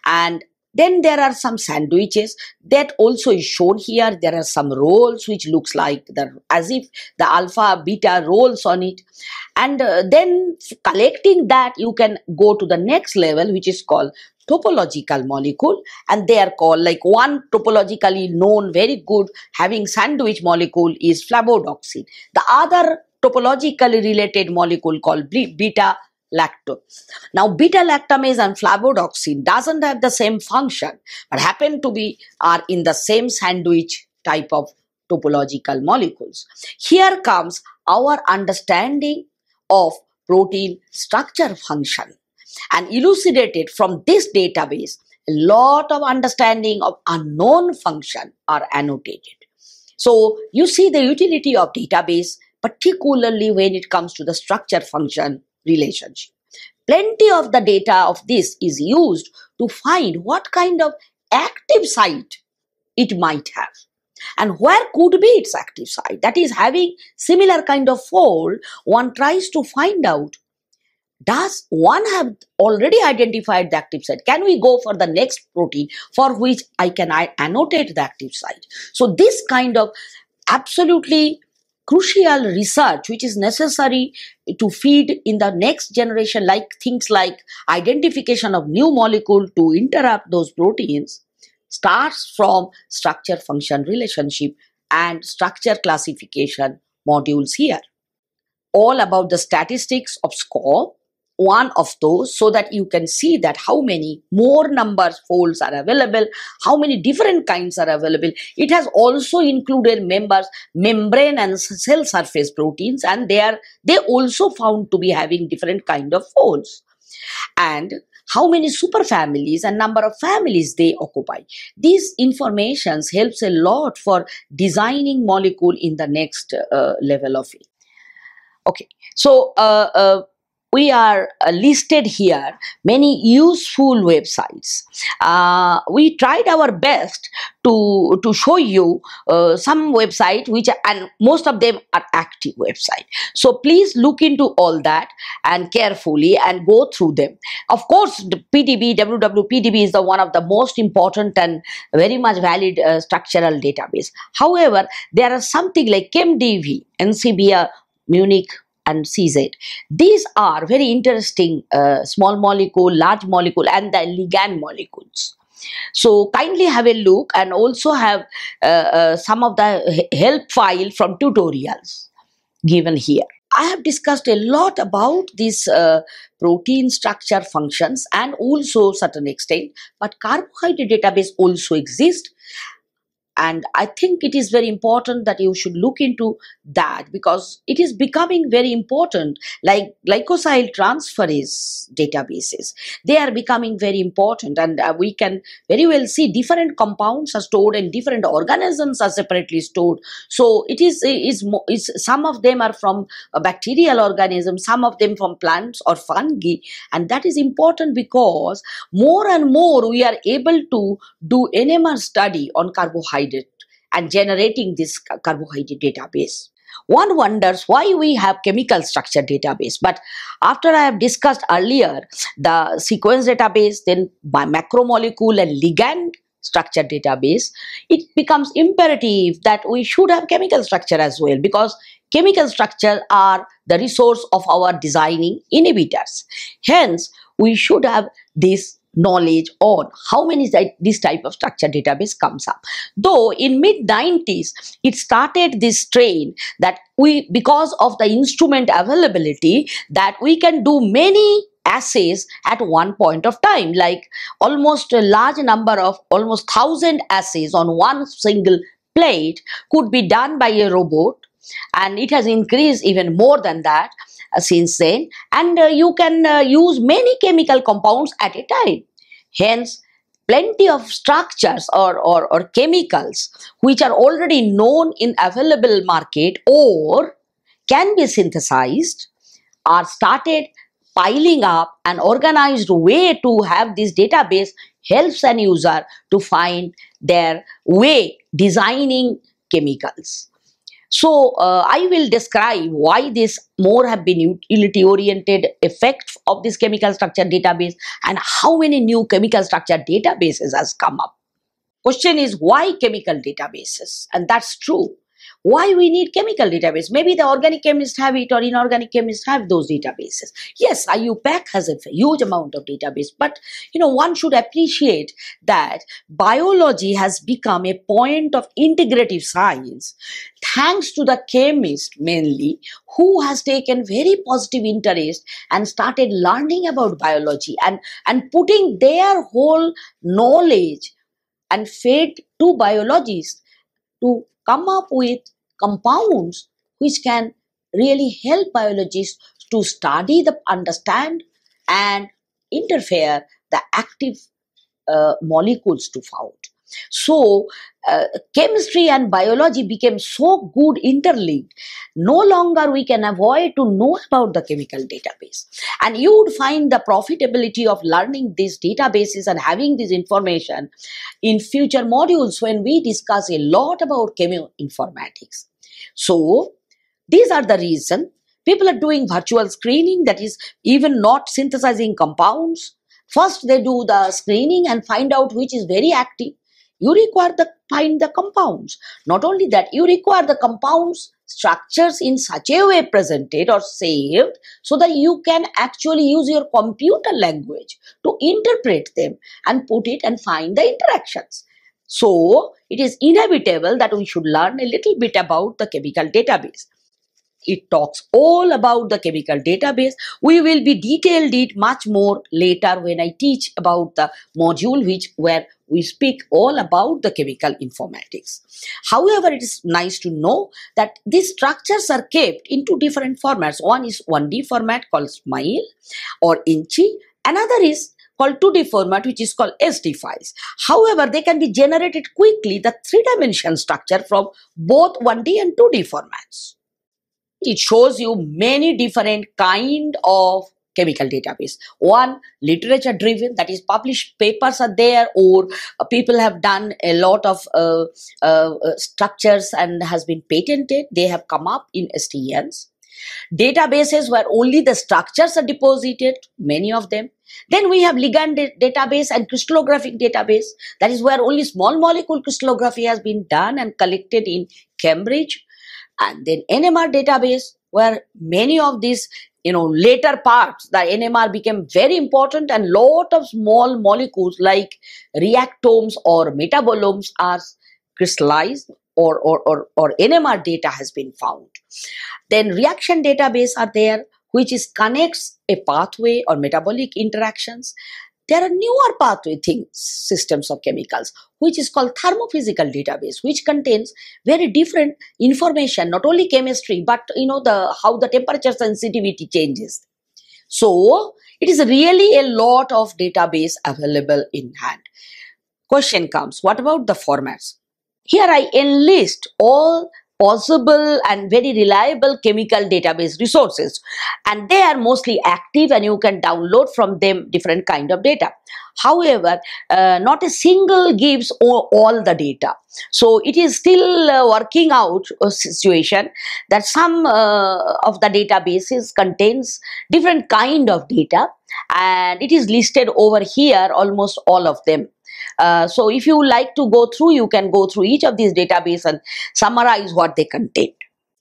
And then there are some sandwiches that also is shown here. There are some rolls which looks like the as if the alpha beta rolls on it. And uh, then collecting that you can go to the next level which is called topological molecule and they are called like one topologically known very good having sandwich molecule is flavodoxin. The other topologically related molecule called beta lactam. Now beta lactamase and flavodoxin doesn't have the same function but happen to be are in the same sandwich type of topological molecules. Here comes our understanding of protein structure function and elucidated from this database, a lot of understanding of unknown function are annotated. So you see the utility of database, particularly when it comes to the structure function relationship. Plenty of the data of this is used to find what kind of active site it might have and where could be its active site that is having similar kind of fold one tries to find out does one have already identified the active site can we go for the next protein for which i can annotate the active site so this kind of absolutely crucial research which is necessary to feed in the next generation like things like identification of new molecule to interrupt those proteins starts from structure function relationship and structure classification modules here all about the statistics of score one of those so that you can see that how many more numbers folds are available, how many different kinds are available. It has also included members, membrane and cell surface proteins and they are they also found to be having different kind of folds. And how many superfamilies and number of families they occupy. These informations helps a lot for designing molecule in the next uh, level of it. Okay, so uh, uh, we are uh, listed here many useful websites. Uh, we tried our best to, to show you uh, some website which and most of them are active website. So please look into all that and carefully and go through them. Of course, the PDB, WWPDB is the one of the most important and very much valid uh, structural database. However, there are something like ChemDB, NCBI, Munich, and sees it. These are very interesting uh, small molecule, large molecule and the ligand molecules. So kindly have a look and also have uh, uh, some of the help file from tutorials given here. I have discussed a lot about these uh, protein structure functions and also certain extent, but carbohydrate database also exists and i think it is very important that you should look into that because it is becoming very important like glycosyl transferase databases they are becoming very important and uh, we can very well see different compounds are stored and different organisms are separately stored so it is is, is some of them are from uh, bacterial organisms some of them from plants or fungi and that is important because more and more we are able to do nmr study on carbohydrates carbohydrate and generating this carbohydrate database. One wonders why we have chemical structure database, but after I have discussed earlier the sequence database, then by macromolecule and ligand structure database, it becomes imperative that we should have chemical structure as well because chemical structure are the resource of our designing inhibitors. Hence, we should have this knowledge on how many this type of structure database comes up though in mid 90s it started this train that we because of the instrument availability that we can do many assays at one point of time like almost a large number of almost 1000 assays on one single plate could be done by a robot and it has increased even more than that since then and uh, you can uh, use many chemical compounds at a time. Hence, plenty of structures or, or, or chemicals which are already known in available market or can be synthesized are started piling up an organized way to have this database helps an user to find their way designing chemicals. So uh, I will describe why this more have been utility oriented effect of this chemical structure database and how many new chemical structure databases has come up. Question is why chemical databases? And that's true. Why we need chemical database? Maybe the organic chemists have it or inorganic chemists have those databases. Yes, IUPAC has a huge amount of database, but you know one should appreciate that biology has become a point of integrative science thanks to the chemist mainly who has taken very positive interest and started learning about biology and, and putting their whole knowledge and faith to biologists to come up with compounds which can really help biologists to study the understand and interfere the active uh, molecules to found so, uh, chemistry and biology became so good interlinked no longer we can avoid to know about the chemical database and you would find the profitability of learning these databases and having this information in future modules when we discuss a lot about chemoinformatics so these are the reason people are doing virtual screening that is even not synthesizing compounds first they do the screening and find out which is very active you require to find the compounds not only that you require the compounds structures in such a way presented or saved so that you can actually use your computer language to interpret them and put it and find the interactions so it is inevitable that we should learn a little bit about the chemical database it talks all about the chemical database. We will be detailed it much more later when I teach about the module which where we speak all about the chemical informatics. However, it is nice to know that these structures are kept into different formats. One is 1D format called SMILE or INCHI. Another is called 2D format which is called SD files. However, they can be generated quickly the three-dimension structure from both 1D and 2D formats it shows you many different kind of chemical database one literature driven that is published papers are there or uh, people have done a lot of uh, uh, uh, structures and has been patented they have come up in stns databases where only the structures are deposited many of them then we have ligand database and crystallographic database that is where only small molecule crystallography has been done and collected in cambridge and then NMR database, where many of these you know later parts the nmr became very important and lot of small molecules like reactomes or metabolomes are crystallized or, or, or, or nmr data has been found then reaction database are there which is connects a pathway or metabolic interactions there are newer pathway things, systems of chemicals, which is called thermophysical database, which contains very different information, not only chemistry, but you know the how the temperature sensitivity changes. So it is really a lot of database available in hand. Question comes, what about the formats? Here I enlist all possible and very reliable chemical database resources and they are mostly active and you can download from them different kind of data however uh, not a single gives all, the data so it is still uh, working out a situation that some uh, of the databases contains different kind of data and it is listed over here almost all of them uh, so if you like to go through, you can go through each of these database and summarize what they contain.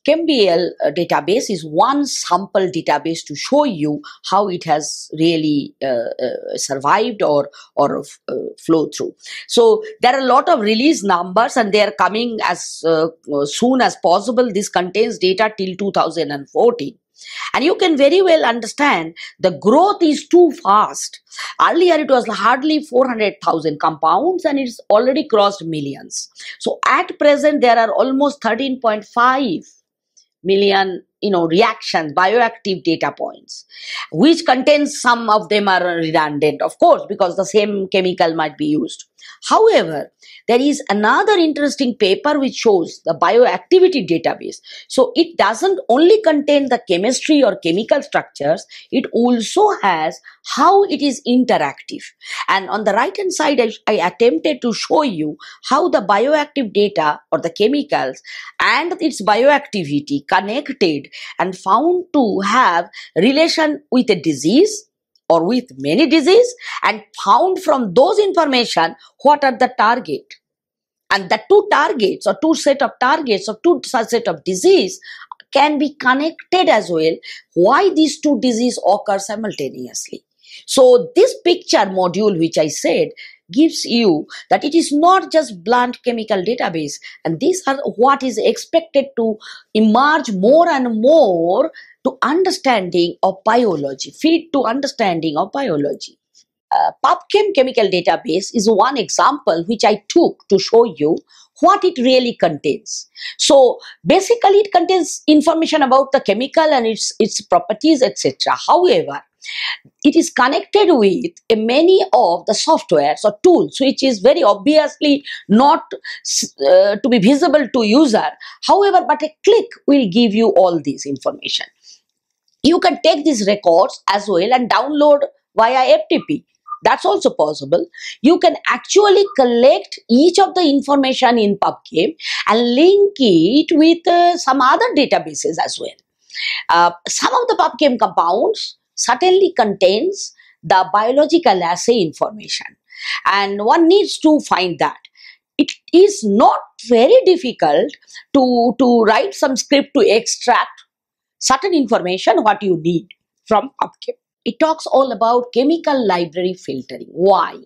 ChemBL uh, database is one sample database to show you how it has really uh, uh, survived or or uh, flow through. So there are a lot of release numbers and they are coming as uh, soon as possible. This contains data till 2014. And you can very well understand the growth is too fast. Earlier it was hardly 400,000 compounds and it's already crossed millions. So at present there are almost 13.5 million you know reactions bioactive data points which contains some of them are redundant of course because the same chemical might be used however there is another interesting paper which shows the bioactivity database so it doesn't only contain the chemistry or chemical structures it also has how it is interactive and on the right hand side I, I attempted to show you how the bioactive data or the chemicals and its bioactivity connected and found to have relation with a disease or with many disease and found from those information what are the target and the two targets or two set of targets or two set of disease can be connected as well why these two disease occur simultaneously so this picture module which i said gives you that it is not just blunt chemical database and these are what is expected to emerge more and more to understanding of biology feed to understanding of biology uh, PubChem chemical database is one example which I took to show you what it really contains. So basically it contains information about the chemical and its, its properties etc. However, it is connected with many of the softwares or tools which is very obviously not uh, to be visible to user. However, but a click will give you all this information. You can take these records as well and download via FTP that's also possible. You can actually collect each of the information in PubChem and link it with uh, some other databases as well. Uh, some of the PubChem compounds certainly contains the biological assay information and one needs to find that. It is not very difficult to, to write some script to extract certain information what you need from PubChem it talks all about chemical library filtering. Why?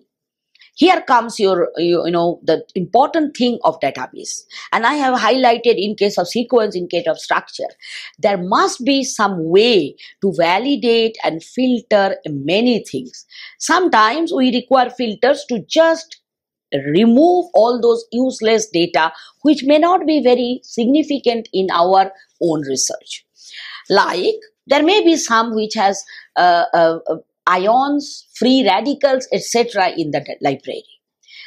Here comes your, you, you know, the important thing of database. And I have highlighted in case of sequence, in case of structure, there must be some way to validate and filter many things. Sometimes we require filters to just remove all those useless data which may not be very significant in our own research. Like there may be some which has uh, uh, uh ions, free radicals, etc. in the library.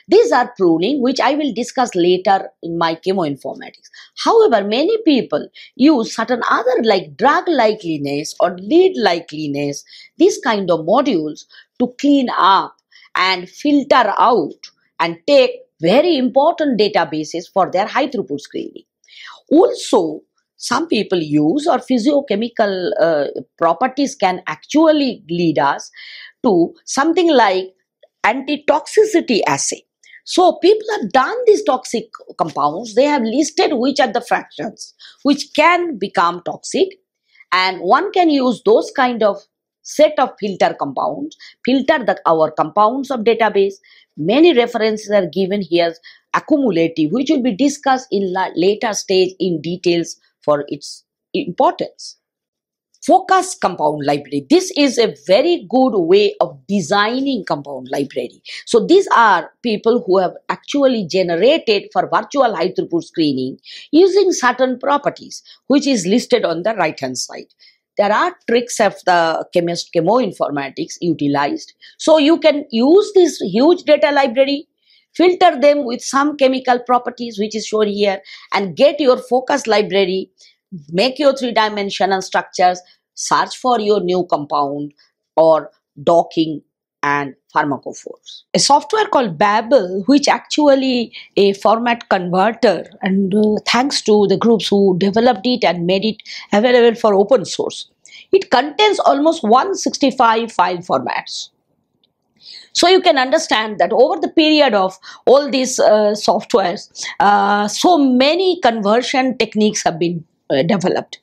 These are pruning, which I will discuss later in my chemoinformatics. However, many people use certain other like drug likeliness or lead likeliness, these kind of modules to clean up and filter out and take very important databases for their high throughput screening. Also, some people use or physiochemical uh, properties can actually lead us to something like antitoxicity assay. So people have done these toxic compounds. They have listed which are the fractions which can become toxic and one can use those kind of set of filter compounds, filter the, our compounds of database. Many references are given here, accumulative, which will be discussed in later stage in details for its importance. Focus compound library. This is a very good way of designing compound library. So these are people who have actually generated for virtual high throughput screening using certain properties, which is listed on the right hand side there are tricks of the chemist chemoinformatics utilized so you can use this huge data library filter them with some chemical properties which is shown here and get your focus library make your three-dimensional structures search for your new compound or docking and pharmacophores. A software called Babel, which actually a format converter, and uh, thanks to the groups who developed it and made it available for open source. It contains almost 165 file formats. So you can understand that over the period of all these uh, softwares, uh, so many conversion techniques have been uh, developed.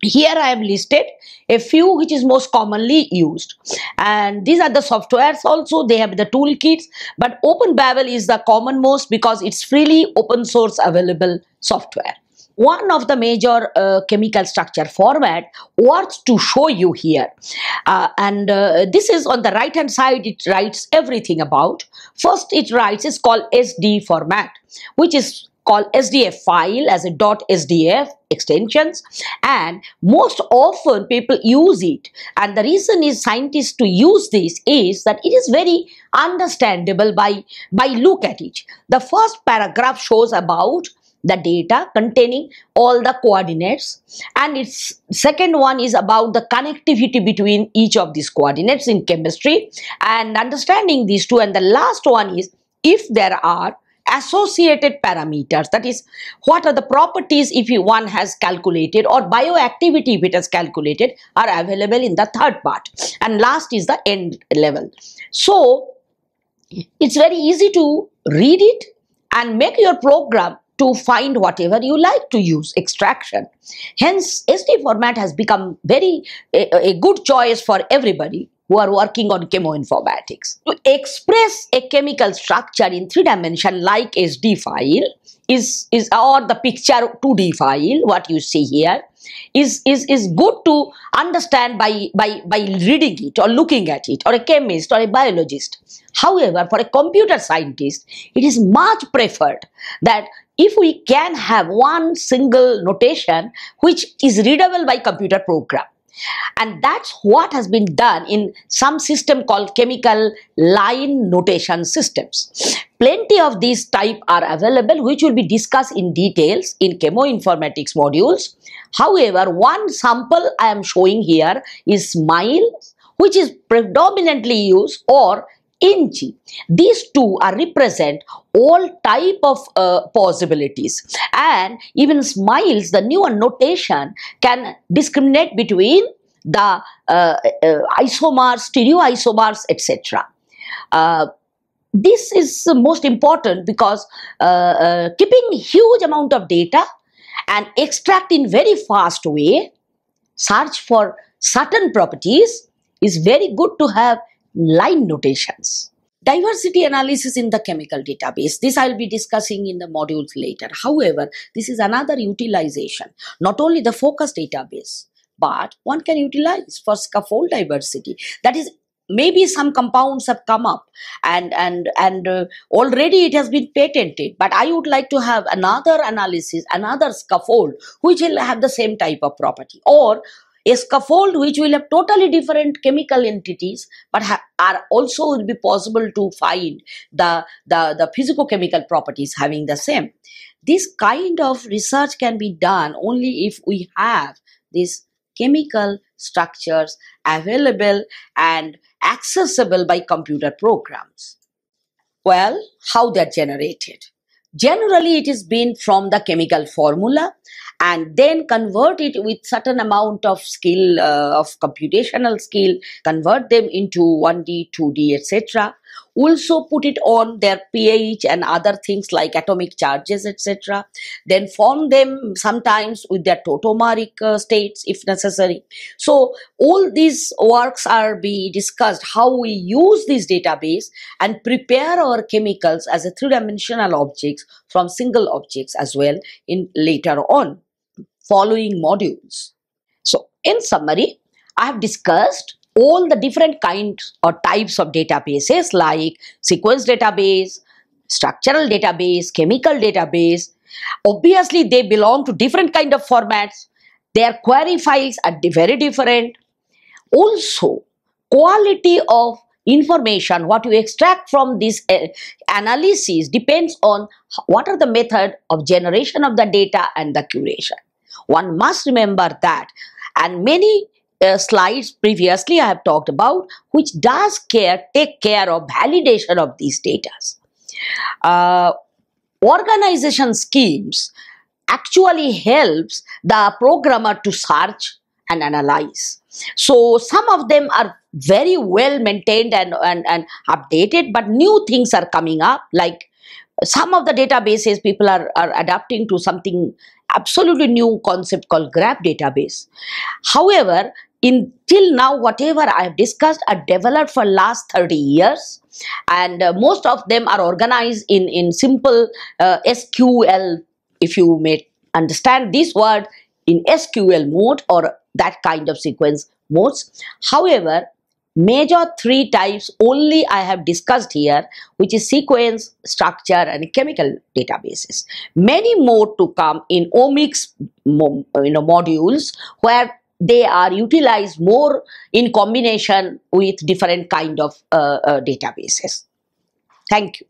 Here I have listed a few which is most commonly used and these are the softwares also they have the toolkits but OpenBabel is the common most because it's freely open source available software one of the major uh, chemical structure format worth to show you here uh, and uh, this is on the right hand side it writes everything about first it writes is called SD format which is called SDF file as a .sdf extensions and most often people use it and the reason is scientists to use this is that it is very understandable by by look at it the first paragraph shows about the data containing all the coordinates and its second one is about the connectivity between each of these coordinates in chemistry and understanding these two and the last one is if there are associated parameters that is what are the properties if one has calculated or bioactivity if it has calculated are available in the third part and last is the end level so it's very easy to read it and make your program to find whatever you like to use, extraction. Hence, SD format has become very a, a good choice for everybody who are working on chemoinformatics. To express a chemical structure in three dimension like SD file is, is or the picture 2D file, what you see here, is, is, is good to understand by, by, by reading it or looking at it or a chemist or a biologist. However, for a computer scientist, it is much preferred that if we can have one single notation which is readable by computer program. And that's what has been done in some system called chemical line notation systems. Plenty of these type are available which will be discussed in details in chemoinformatics modules. However, one sample I am showing here is SMILE which is predominantly used or in These two are represent all type of uh, possibilities and even smiles, the newer notation can discriminate between the uh, uh, isomers, stereoisomers, etc. Uh, this is most important because uh, uh, keeping huge amount of data and extract in very fast way, search for certain properties is very good to have line notations. Diversity analysis in the chemical database. This I'll be discussing in the modules later. However, this is another utilization, not only the focus database, but one can utilize for scaffold diversity. That is maybe some compounds have come up and and and uh, already it has been patented but i would like to have another analysis another scaffold which will have the same type of property or a scaffold which will have totally different chemical entities but are also will be possible to find the, the, the chemical properties having the same. This kind of research can be done only if we have these chemical structures available and accessible by computer programs. Well, how they're generated? Generally, it is been from the chemical formula and then convert it with certain amount of skill uh, of computational skill convert them into 1d 2d etc also put it on their ph and other things like atomic charges etc then form them sometimes with their tautomeric uh, states if necessary so all these works are be discussed how we use this database and prepare our chemicals as a three dimensional objects from single objects as well in later on following modules. So in summary, I have discussed all the different kinds or types of databases like sequence database, structural database, chemical database. Obviously, they belong to different kind of formats. Their query files are very different. Also, quality of information, what you extract from this eh, analysis depends on what are the method of generation of the data and the curation. One must remember that and many uh, slides previously I have talked about which does care take care of validation of these data. Uh, organization schemes actually helps the programmer to search and analyze. So some of them are very well maintained and, and, and updated but new things are coming up like some of the databases people are, are adapting to something absolutely new concept called graph database however until now whatever i have discussed are developed for last 30 years and uh, most of them are organized in in simple uh, sql if you may understand this word in sql mode or that kind of sequence modes however major three types only I have discussed here which is sequence, structure and chemical databases. Many more to come in omics you know, modules where they are utilized more in combination with different kind of uh, uh, databases. Thank you.